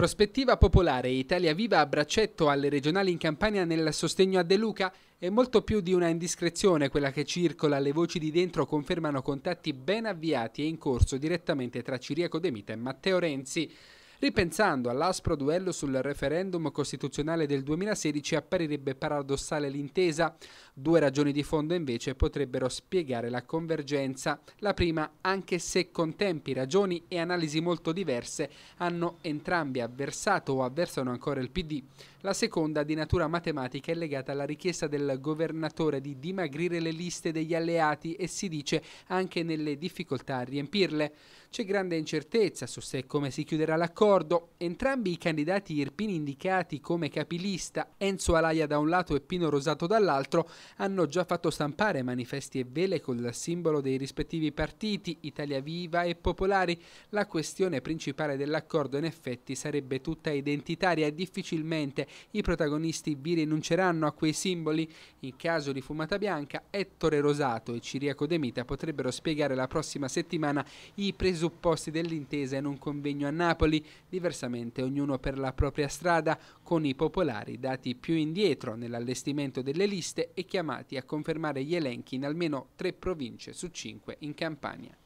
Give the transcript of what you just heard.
Prospettiva Popolare Italia Viva a braccetto alle regionali in Campania nel sostegno a De Luca è molto più di una indiscrezione quella che circola, le voci di dentro confermano contatti ben avviati e in corso direttamente tra Ciriaco De Mita e Matteo Renzi. Ripensando all'aspro duello sul referendum costituzionale del 2016 apparirebbe paradossale l'intesa. Due ragioni di fondo invece potrebbero spiegare la convergenza. La prima, anche se con tempi, ragioni e analisi molto diverse, hanno entrambi avversato o avversano ancora il PD. La seconda, di natura matematica, è legata alla richiesta del governatore di dimagrire le liste degli alleati e si dice anche nelle difficoltà a riempirle. C'è grande incertezza su se e come si chiuderà l'accordo D'accordo, entrambi i candidati irpini indicati come capilista, Enzo Alaia da un lato e Pino Rosato dall'altro, hanno già fatto stampare manifesti e vele col simbolo dei rispettivi partiti, Italia Viva e Popolari. La questione principale dell'accordo in effetti sarebbe tutta identitaria e difficilmente i protagonisti vi rinunceranno a quei simboli. In caso di fumata bianca, Ettore Rosato e Ciriaco Demita potrebbero spiegare la prossima settimana i presupposti dell'intesa in un convegno a Napoli diversamente ognuno per la propria strada, con i popolari dati più indietro nell'allestimento delle liste e chiamati a confermare gli elenchi in almeno tre province su cinque in Campania.